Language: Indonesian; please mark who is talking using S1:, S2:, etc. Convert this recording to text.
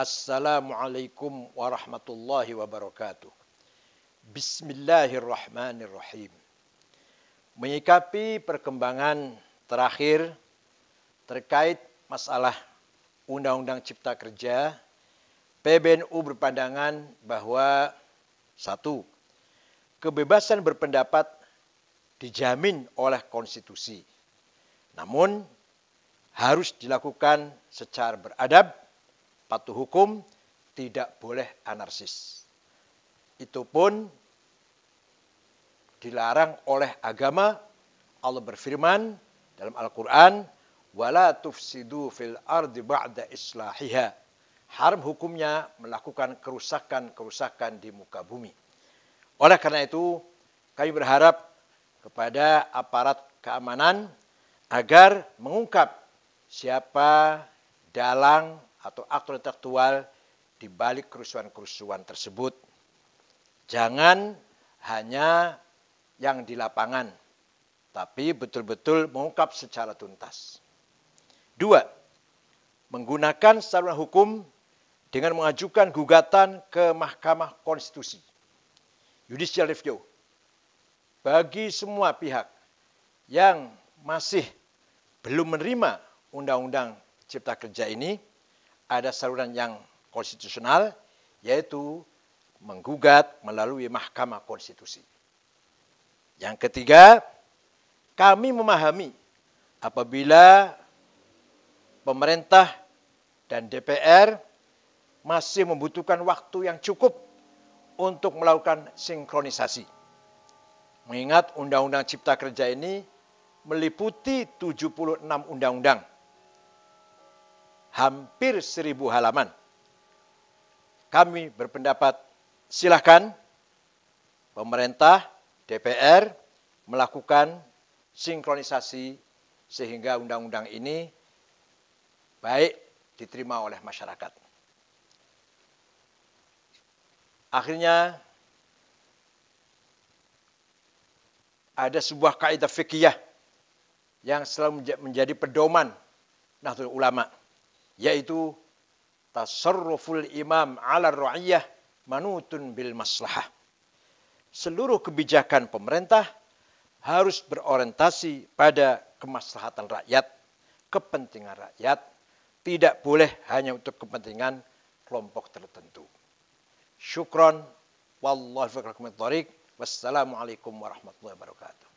S1: Assalamualaikum warahmatullahi wabarakatuh. Bismillahirrahmanirrahim. Menyikapi perkembangan terakhir terkait masalah Undang-Undang Cipta Kerja, PBNU berpandangan bahwa satu, kebebasan berpendapat dijamin oleh konstitusi. Namun harus dilakukan secara beradab patuh hukum, tidak boleh anarsis. Itu pun dilarang oleh agama. Allah berfirman dalam Al-Quran, wala tufsidu fil ardi ba'da islahiha. Haram hukumnya melakukan kerusakan-kerusakan di muka bumi. Oleh karena itu, kami berharap kepada aparat keamanan agar mengungkap siapa dalang atau aktor intelektual di balik kerusuhan-kerusuhan tersebut. Jangan hanya yang di lapangan, tapi betul-betul mengungkap secara tuntas. Dua, menggunakan saluran hukum dengan mengajukan gugatan ke Mahkamah Konstitusi. Judicial Review. Bagi semua pihak yang masih belum menerima Undang-Undang Cipta Kerja ini, ada saluran yang konstitusional, yaitu menggugat melalui Mahkamah Konstitusi. Yang ketiga, kami memahami apabila pemerintah dan DPR masih membutuhkan waktu yang cukup untuk melakukan sinkronisasi. Mengingat Undang-Undang Cipta Kerja ini meliputi 76 undang-undang hampir seribu halaman. Kami berpendapat silahkan pemerintah, DPR melakukan sinkronisasi sehingga undang-undang ini baik diterima oleh masyarakat. Akhirnya ada sebuah kaidah fikih yang selalu menjadi pedoman Nahdlatul Ulama yaitu tasarruful imam ala ra'iyah manutun bil maslahah. Seluruh kebijakan pemerintah harus berorientasi pada kemaslahatan rakyat, kepentingan rakyat, tidak boleh hanya untuk kepentingan kelompok tertentu. Syukron, wallahu Wassalamualaikum warahmatullahi wabarakatuh.